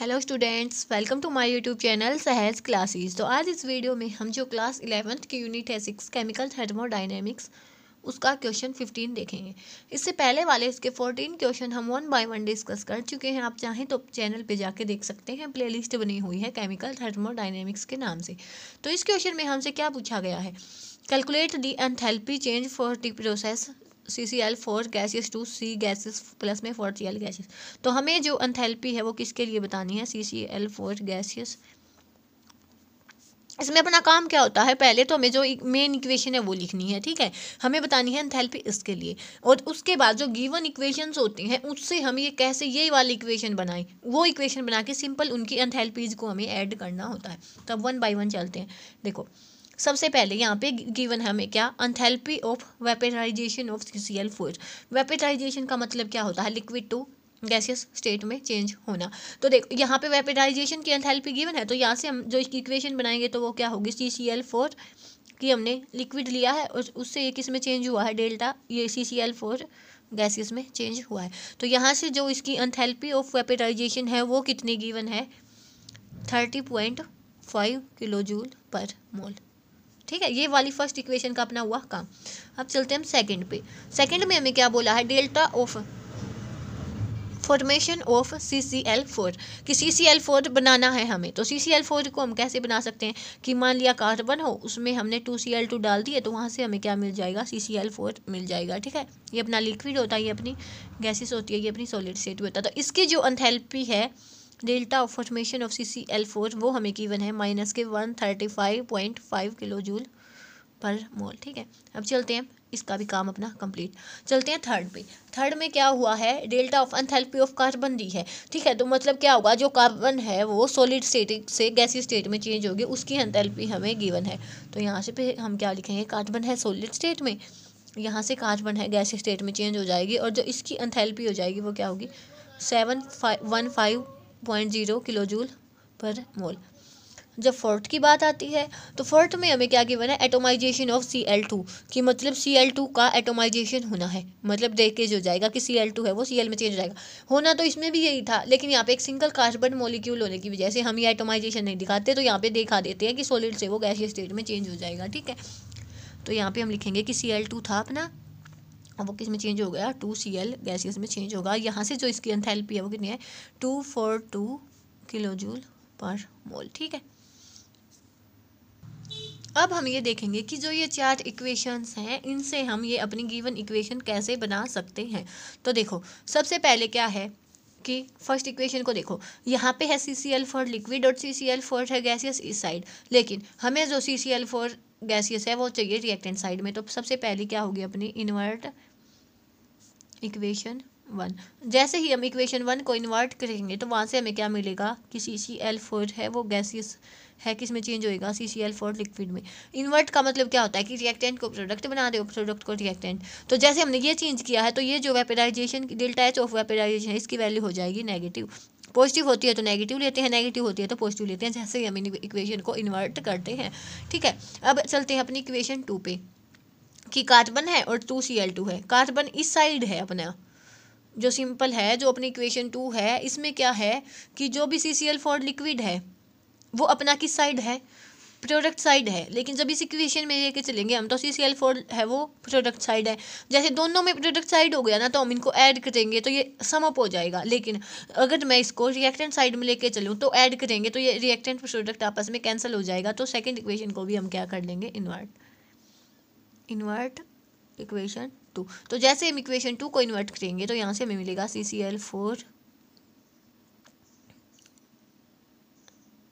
hello students welcome to my YouTube channel Sahaj classes तो आज इस वीडियो में हम जो क्लास इलेवेंथ की यूनिट है सिक्स केमिकल थर्मोडाइनेमिक्स उसका क्वेश्चन फिफ्टीन देखेंगे इससे पहले वाले इसके फोर्टीन क्वेश्चन हम वन बाय वन डिस्कस कर चुके हैं आप चाहें तो चैनल पे जाके देख सकते हैं प्लेलिस्ट बनी हुई है केमिकल थर्मोडाइनेमिक्स के नाम से तो इस क्वेश्चन में हमसे क्या पूछा गया है calculate the enthalpy change for the process C C L four gases to C gases plus में फोर सी एल गैसेस तो हमें जो अनथेल्पी है वो किसके लिए बतानी है C C L four gases इसमें अपना काम क्या होता है पहले तो हमें जो मेन इक्वेशन है वो लिखनी है ठीक है हमें बतानी है एंथैल्पी इसके लिए और उसके बाद जो गिवन इक्वेशंस होती हैं उससे हम ये कैसे ये वाली इक्वेशन बनाएं वो इक्वेशन बना के सिंपल उनकी एंथैल्पीज को हमें ऐड करना होता है तब वन बाय वन चलते हैं देखो सबसे पहले यहाँ पे गिवन है हमें क्या enthalpy of vaporization of C L four vaporization का मतलब क्या होता है लिक्विड टू गैसियस स्टेट में चेंज होना तो देखो यहाँ पे वेपेटाइजेशन की अनथेल्पी गिवन है तो यहाँ से हम जो इसकी इक्वेशन बनाएंगे तो वो क्या होगी सी सी एल फोर कि हमने लिक्विड लिया है और उससे ये किस में चेंज हुआ है डेल्टा ये C C L four gases में चेंज हुआ है तो यहाँ से जो इसकी अनथेल्पी ऑफ वेपेटाइजेशन है वो कितनी गिवन है thirty point five kilo joule per mole ठीक है ये वाली फर्स्ट इक्वेशन का अपना हुआ काम अब चलते हम सेकेंड पे सेकंड में हमें क्या बोला है delta of formation of C C L four कि सी सी एल फोर बनाना है हमें तो सी सी एल फोर को हम कैसे बना सकते हैं कि मान लिया कार्बन हो उसमें हमने टू सी एल टू डाल दिए तो वहाँ से हमें क्या मिल जाएगा सी सी एल फोर मिल जाएगा ठीक है ये अपना लिक्विड होता है ये अपनी गैसेस होती है ये अपनी सॉलिड स्टेट होता है तो इसकी जो अनथेल्पी है delta of formation of C C L four वो हमें गिवन है माइनस के one thirty five point five kilo joule per mole ठीक है अब चलते हैं इसका भी काम अपना कंप्लीट चलते हैं थर्ड पे थर्ड में क्या हुआ है delta of enthalpy of carbon D है ठीक है तो मतलब क्या होगा जो कार्बन है वो सॉलिड स्टेट से गैसी स्टेट में चेंज होगी उसकी अनथेल्पी हमें गिवन है तो यहाँ से हम क्या लिखेंगे कार्बन है सॉलिड स्टेट में यहाँ से कार्बन है गैसी स्टेट में चेंज हो जाएगी और जो इसकी अनथेल्पी हो जाएगी वो क्या होगी seven five one five point zero kilo joule per mole जब फोर्ट की बात आती है तो फोर्ट में हमें क्या गिवन है atomization of C L two कि मतलब सी एल टू का एटोमाइजेशन होना है मतलब देख के जो जाएगा कि सी एल टू है वो सी एल में चेंज हो जाएगा होना तो इसमें भी यही था लेकिन यहाँ पे एक सिंगल कार्बन मोलिक्यूल होने की वजह से हम ये एटोमाइजेशन नहीं दिखाते तो यहाँ पर दिखा देते हैं कि सॉलिड से वो गैस स्टेट में चेंज हो जाएगा ठीक है तो यहाँ पर हम लिखेंगे कि सी एल टू था अपना वो किस में चेंज हो गया टू सी एल गैसियस में चेंज होगा यहाँ से जो इसकी एंथैल्पी है वो कितनी है two four two kilo joule per mole ठीक है अब हम ये देखेंगे कि जो ये चार इक्वेशंस हैं इनसे हम ये अपनी गिवन इक्वेशन कैसे बना सकते हैं तो देखो सबसे पहले क्या है कि फर्स्ट इक्वेशन को देखो यहाँ पे है C C L four liquid और सी सी एल फोर है गैसियस इस साइड लेकिन हमें जो C C L four gaseous है वो चाहिए रिएक्टेंट साइड में तो सबसे पहले क्या होगी अपनी इन्वर्ट इक्वेशन वन जैसे ही हम इक्वेशन वन को इन्वर्ट करेंगे तो वहाँ से हमें क्या मिलेगा कि सी सी एल फोर है वो गैसियस है किस में चेंज होएगा C C L four liquid में इन्वर्ट का मतलब क्या होता है कि रिएक्टेंट को प्रोडक्ट बना रहे हो प्रोडक्ट को रिएक्टेंट तो जैसे हमने ये चेंज किया है तो ये जो vaporization delta H of vaporization है इसकी वैल्यू हो जाएगी नेगेटिव पॉजिटिव होती है तो नेगेटिव लेते हैं नेगेटिव होती है तो पॉजिटिव लेते हैं जैसे ही हम इन इक्वेशन को इन्वर्ट करते हैं ठीक है अब चलते हैं अपनी इक्वेशन टू पे कि कार्बन है और टू सी एल टू है कार्बन इस साइड है अपना जो सिंपल है जो अपनी इक्वेशन टू है इसमें क्या है कि जो भी C C L four liquid है वो अपना किस साइड है प्रोडक्ट साइड है लेकिन जब इस इक्वेशन में लेके चलेंगे हम तो सी सी एल फोर है वो प्रोडक्ट साइड है जैसे दोनों में प्रोडक्ट साइड हो गया ना तो हम इनको ऐड करेंगे तो ये समअप हो जाएगा लेकिन अगर मैं इसको रिएक्टेंट साइड में लेके चलूँ तो ऐड करेंगे तो ये रिएक्टेंट प्रोडक्ट आपस में कैंसिल हो जाएगा तो सेकेंड इक्वेशन को भी हम क्या कर लेंगे इन्वर्ट इन्वर्ट इक्वेशन टू तो जैसे हम इक्वेशन टू को इन्वर्ट करेंगे तो यहाँ से हमें मिलेगा C C L four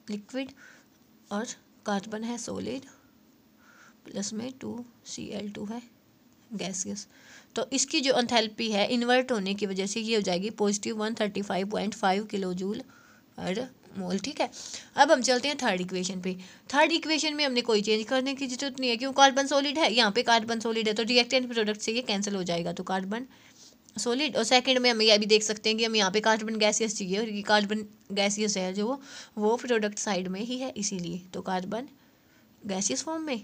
liquid और कार्बन है सोलिड प्लस में टू सी एल टू है गैस गैस तो इसकी जो अंथेल्पी है इन्वर्ट होने की वजह से ये हो जाएगी positive one thirty five point five kilo joule और मोल ठीक है अब हम चलते हैं थर्ड इक्वेशन पे थर्ड इक्वेशन में हमने कोई चेंज करने की जरूरत नहीं है क्यों कार्बन सॉलिड है यहाँ पे कार्बन सॉलिड है तो रिएक्टेंट प्रोडक्ट से ये कैंसिल हो जाएगा तो कार्बन सॉलिड और सेकंड में हम ये भी देख सकते हैं कि हम यहाँ पे कार्बन गैसियस चाहिए और ये कार्बन गैसियस है जो वो वो प्रोडक्ट साइड में ही है इसीलिए तो कार्बन गैसियस फॉर्म में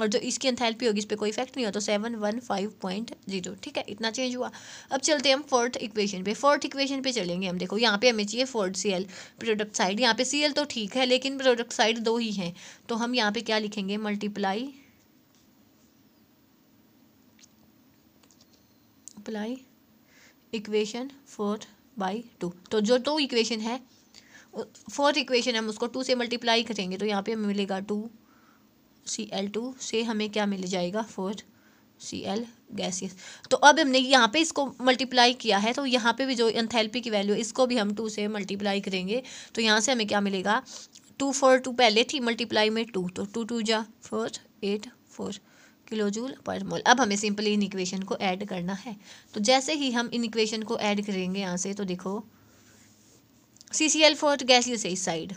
और जो इसकी एंथैल्पी होगी इस पर कोई इफेक्ट नहीं होता seven one five point zero ठीक है इतना चेंज हुआ अब चलते हैं हम फोर्थ इक्वेशन पे फोर्थ इक्वेशन पे चलेंगे हम देखो यहाँ पे हमें चाहिए fourth C L product side यहाँ पे सी एल तो ठीक है लेकिन प्रोडक्ट साइड दो ही हैं तो हम यहाँ पे क्या लिखेंगे multiply apply equation fourth by two तो जो दो तो इक्वेशन है फोर्थ इक्वेशन हम उसको टू से मल्टीप्लाई करेंगे तो यहाँ पे हमें मिलेगा टू सी एल टू से हमें क्या मिल जाएगा फोर सी एल गैसियस तो अब हमने यहाँ पे इसको मल्टीप्लाई किया है तो यहाँ पे भी जो एंथैल्पी की वैल्यू इसको भी हम टू से मल्टीप्लाई करेंगे तो यहाँ से हमें क्या मिलेगा टू फोर टू पहले थी मल्टीप्लाई में टू तो टू टू जा four eight four kilo joule per mole अब हमें सिंपली इन इक्वेशन को ऐड करना है तो जैसे ही हम इन इक्वेशन को ऐड करेंगे यहाँ से तो देखो C C L four gaseous है इस साइड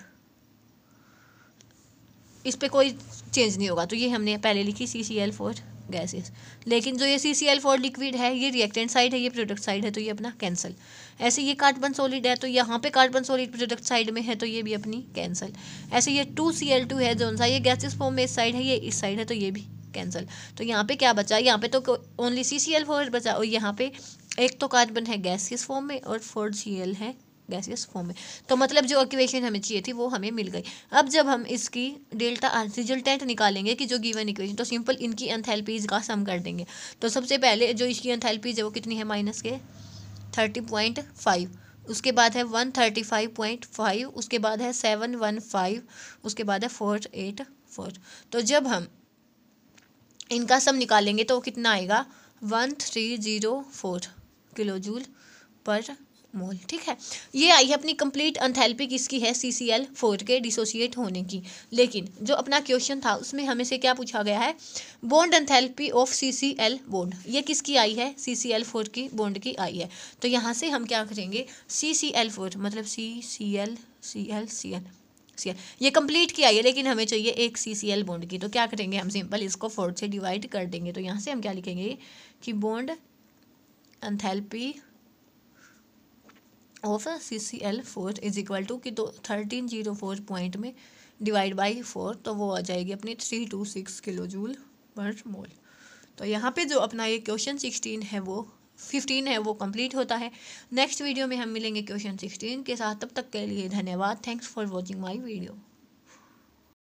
इस पर कोई चेंज नहीं होगा तो ये हमने पहले लिखी C C L four gases लेकिन जो ये C C L four liquid है ये रिएक्टेंट साइड है ये प्रोडक्ट साइड है तो ये अपना कैंसिल ऐसे ये कार्बन सॉलिड है तो यहाँ पे कार्बन सॉलिड प्रोडक्ट साइड में है तो ये भी अपनी कैंसिल ऐसे ये टू सी एल टू है जोन सा ये गैसेज फॉर्म में इस साइड है ये इस साइड है तो ये भी कैंसिल तो यहाँ पे क्या बचा यहाँ पे तो only C C L four बचा और यहाँ पे एक तो कार्बन है गैस किस फॉर्म में और फोर सी एल है गैसियस फॉर्म में तो मतलब जो इक्वेशन हमें चाहिए थी वो हमें मिल गई अब जब हम इसकी डेल्टा आर रिजल्टेंट निकालेंगे कि जो गिवन इक्वेशन तो सिंपल इनकी एंथैल्पीज का सम कर देंगे तो सबसे पहले जो इसकी एंथैल्पीज है वो कितनी है माइनस के थर्टी पॉइंट फाइव उसके बाद है one thirty five point five उसके बाद है सेवन वन फाइव उसके बाद है फोर एट फोर तो जब हम इनका सम निकालेंगे तो कितना आएगा one three zero four kilo joule per mole ठीक है ये आई है अपनी कंप्लीट अंथेल्पी किसकी है सी सी एल फोर के डिसोसिएट होने की लेकिन जो अपना क्वेश्चन था उसमें हमें से क्या पूछा गया है bond enthalpy of C C L bond ये किसकी आई है सी सी एल फोर की बोंड की आई है तो यहाँ से हम क्या करेंगे सी सी एल फोर मतलब C C L C L C L C L ये कंप्लीट किया है लेकिन हमें चाहिए एक सी सी एल बोंड की तो क्या करेंगे हम सिंपल इसको फोर से डिवाइड कर देंगे तो यहाँ से हम क्या लिखेंगे कि bond enthalpy of C C L fourth is equal to कि दो थर्टीन जीरो फोर पॉइंट में डिवाइड बाई फोर तो वो आ जाएगी अपनी three two six kilo joule per mole तो यहाँ पे जो अपना ये क्वेश्चन सिक्सटीन है वो फिफ्टीन है वो कंप्लीट होता है नेक्स्ट वीडियो में हम मिलेंगे क्वेश्चन सिक्सटीन के साथ तब तक के लिए धन्यवाद thanks for watching my video